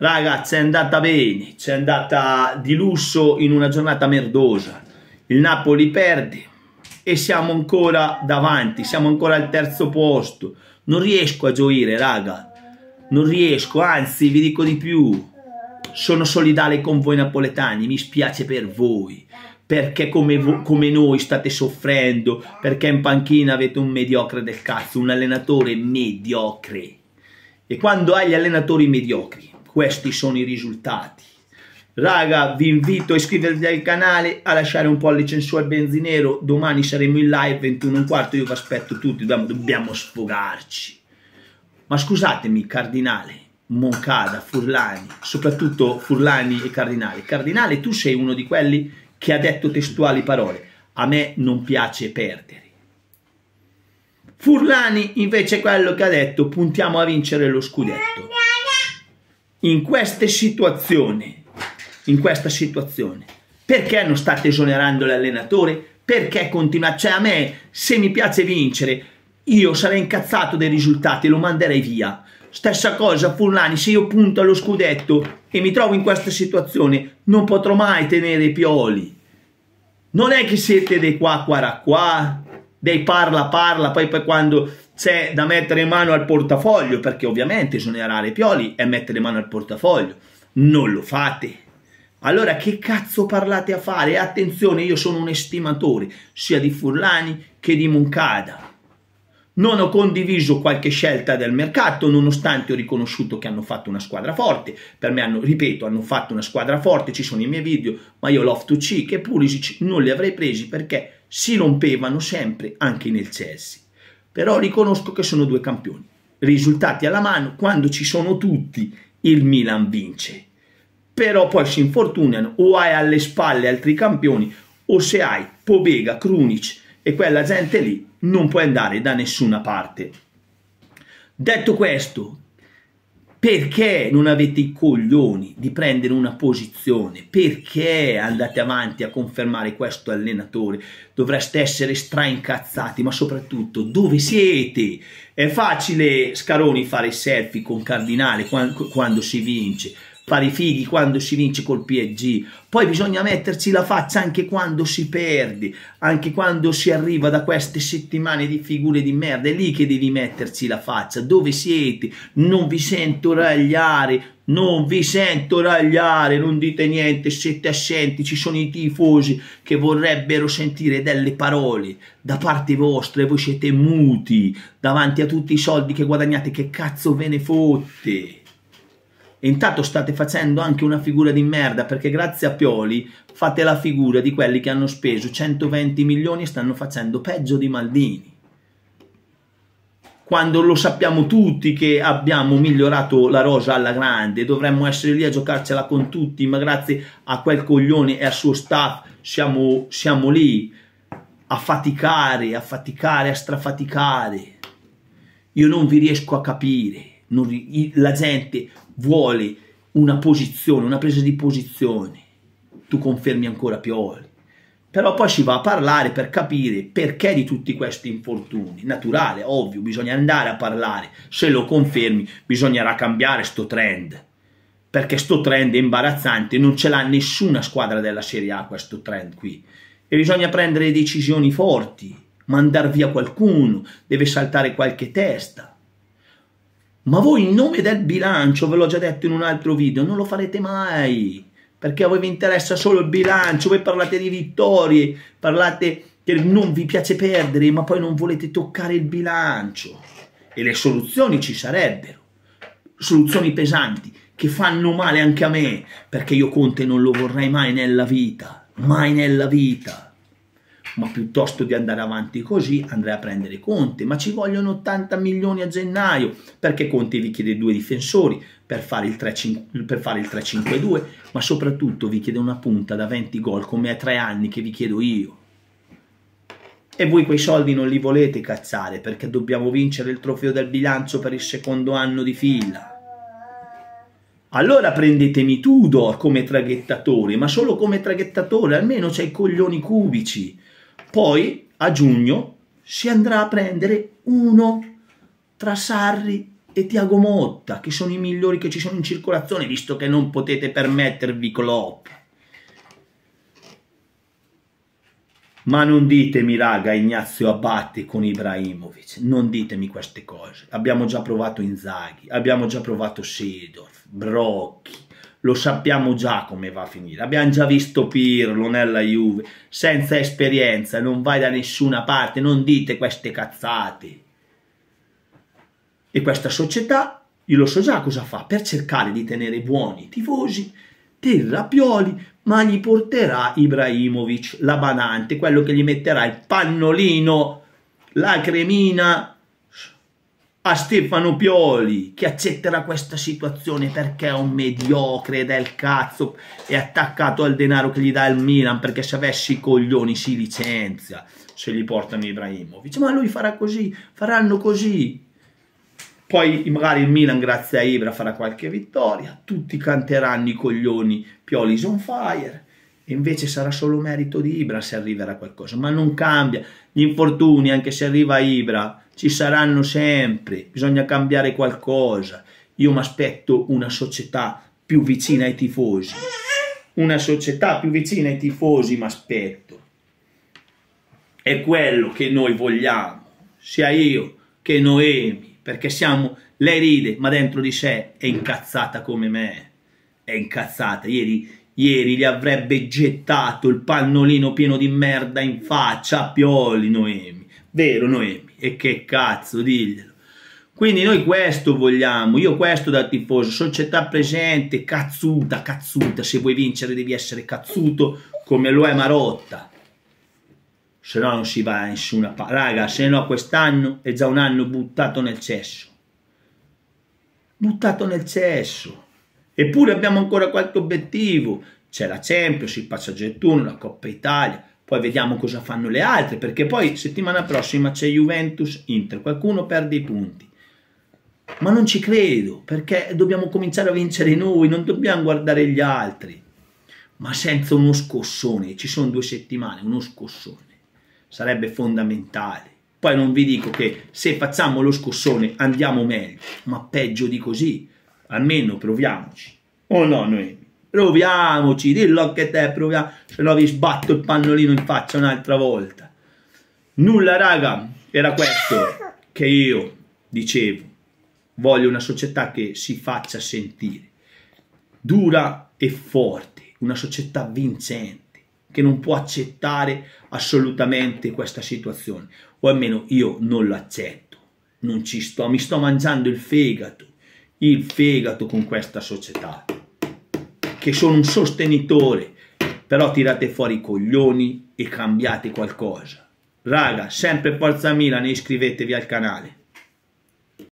Ragazzi, è andata bene, c'è andata di lusso in una giornata merdosa. Il Napoli perde e siamo ancora davanti, siamo ancora al terzo posto. Non riesco a gioire, raga. Non riesco, anzi, vi dico di più. Sono solidale con voi napoletani, mi spiace per voi perché come, come, noi state soffrendo, perché in panchina avete un mediocre del cazzo, un allenatore mediocre. E quando hai gli allenatori mediocri, questi sono i risultati. Raga, vi invito a iscrivervi al canale, a lasciare un pollice in su al benzinero. Domani saremo in live 21 Io vi aspetto tutti, dobbiamo, dobbiamo sfogarci. Ma scusatemi, Cardinale, Moncada, Furlani, soprattutto Furlani e Cardinale. Cardinale, tu sei uno di quelli che ha detto testuali parole. A me non piace perdere. Furlani invece è quello che ha detto puntiamo a vincere lo scudetto in queste situazioni, in questa situazione, perché non state esonerando l'allenatore? Perché continuate? Cioè a me, se mi piace vincere, io sarei incazzato dei risultati e lo manderei via. Stessa cosa Fulani, se io punto allo scudetto e mi trovo in questa situazione, non potrò mai tenere i Pioli. Non è che siete dei qua qua qua, dei parla parla, poi, poi quando c'è da mettere mano al portafoglio, perché ovviamente esonerare Pioli è mettere mano al portafoglio, non lo fate. Allora che cazzo parlate a fare? Attenzione, io sono un estimatore sia di Furlani che di Moncada. Non ho condiviso qualche scelta del mercato, nonostante ho riconosciuto che hanno fatto una squadra forte. Per me, hanno, ripeto, hanno fatto una squadra forte, ci sono i miei video, ma io Loftus C che Pulisic non li avrei presi perché si rompevano sempre anche nel Chelsea. Però riconosco che sono due campioni. Risultati alla mano, quando ci sono tutti, il Milan vince. Però poi si infortunano o hai alle spalle altri campioni o se hai Pobega, Krunic, e quella gente lì non può andare da nessuna parte. Detto questo, perché non avete i coglioni di prendere una posizione? Perché andate avanti a confermare questo allenatore? Dovreste essere straincazzati, ma soprattutto dove siete? È facile, Scaroni, fare selfie con Cardinale quando, quando si vince fare i fighi quando si vince col PSG, poi bisogna metterci la faccia anche quando si perde, anche quando si arriva da queste settimane di figure di merda, è lì che devi metterci la faccia, dove siete? Non vi sento ragliare, non vi sento ragliare, non dite niente, siete assenti, ci sono i tifosi che vorrebbero sentire delle parole da parte vostra e voi siete muti davanti a tutti i soldi che guadagnate, che cazzo ve ne fotte? intanto state facendo anche una figura di merda perché grazie a Pioli fate la figura di quelli che hanno speso 120 milioni e stanno facendo peggio di Maldini. Quando lo sappiamo tutti che abbiamo migliorato la rosa alla grande, dovremmo essere lì a giocarcela con tutti, ma grazie a quel coglione e al suo staff siamo, siamo lì a faticare, a faticare, a strafaticare. Io non vi riesco a capire non, la gente vuole una posizione, una presa di posizione. Tu confermi ancora Pioli. Però poi si va a parlare per capire perché di tutti questi infortuni. Naturale, ovvio, bisogna andare a parlare. Se lo confermi, bisognerà cambiare sto trend. Perché sto trend è imbarazzante, non ce l'ha nessuna squadra della Serie A questo trend qui. E bisogna prendere decisioni forti, mandar via qualcuno, deve saltare qualche testa. Ma voi in nome del bilancio, ve l'ho già detto in un altro video, non lo farete mai. Perché a voi vi interessa solo il bilancio, voi parlate di vittorie, parlate che non vi piace perdere, ma poi non volete toccare il bilancio. E le soluzioni ci sarebbero. Soluzioni pesanti, che fanno male anche a me, perché io Conte non lo vorrei mai nella vita. Mai nella vita ma piuttosto di andare avanti così andrei a prendere Conte, ma ci vogliono 80 milioni a gennaio, perché Conte vi chiede due difensori per fare il 3-5-2, ma soprattutto vi chiede una punta da 20 gol come a tre anni che vi chiedo io. E voi quei soldi non li volete cazzare perché dobbiamo vincere il trofeo del bilancio per il secondo anno di fila. Allora prendetemi Tudor come traghettatore, ma solo come traghettatore, almeno c'hai i coglioni cubici. Poi a giugno si andrà a prendere uno tra Sarri e Tiago Motta, che sono i migliori che ci sono in circolazione, visto che non potete permettervi Klopp. Ma non ditemi, raga, Ignazio Abate con Ibrahimovic, non ditemi queste cose. Abbiamo già provato Inzaghi, abbiamo già provato Seedorf, Brocchi, lo sappiamo già come va a finire. Abbiamo già visto Pirlo nella Juve, senza esperienza, non vai da nessuna parte, non dite queste cazzate. E questa società, io lo so già cosa fa, per cercare di tenere buoni i tifosi, terra Pioli, ma gli porterà Ibrahimovic, la banante, quello che gli metterà il pannolino, la cremina a Stefano Pioli che accetterà questa situazione perché è un mediocre del cazzo e attaccato al denaro che gli dà il Milan perché se avessi i coglioni si licenzia se li portano Ibrahimovic ma lui farà così, faranno così poi magari il Milan grazie a Ibra farà qualche vittoria tutti canteranno i coglioni Pioli is on fire e invece sarà solo merito di Ibra se arriverà qualcosa ma non cambia gli infortuni anche se arriva Ibra ci saranno sempre, bisogna cambiare qualcosa. Io mi aspetto una società più vicina ai tifosi. Una società più vicina ai tifosi mi aspetto. È quello che noi vogliamo, sia io che Noemi, perché siamo, lei ride, ma dentro di sé è incazzata come me. È incazzata. Ieri, ieri gli avrebbe gettato il pannolino pieno di merda in faccia a Pioli, Noemi. Vero, Noemi? e che cazzo, diglielo. Quindi noi questo vogliamo, io questo da tifoso, società presente, cazzuta, cazzuta, se vuoi vincere devi essere cazzuto come lo è Marotta. Se no non si va in nessuna parte. Raga, se no quest'anno è già un anno buttato nel cesso. Buttato nel cesso. Eppure abbiamo ancora qualche obiettivo. C'è la Champions, il passaggio del turno, la Coppa Italia, poi vediamo cosa fanno le altre, perché poi settimana prossima c'è Juventus-Inter, qualcuno perde i punti. Ma non ci credo, perché dobbiamo cominciare a vincere noi, non dobbiamo guardare gli altri. Ma senza uno scossone, ci sono due settimane, uno scossone sarebbe fondamentale. Poi non vi dico che se facciamo lo scossone andiamo meglio, ma peggio di così. Almeno proviamoci. O oh no, Noemi? Proviamoci, dillo che te proviamo, se no vi sbatto il pannolino in faccia un'altra volta. Nulla raga, era questo che io dicevo. Voglio una società che si faccia sentire, dura e forte, una società vincente che non può accettare assolutamente questa situazione, o almeno io non l'accetto, non ci sto, mi sto mangiando il fegato, il fegato con questa società che sono un sostenitore, però tirate fuori i coglioni e cambiate qualcosa. Raga, sempre Forza Milano iscrivetevi al canale.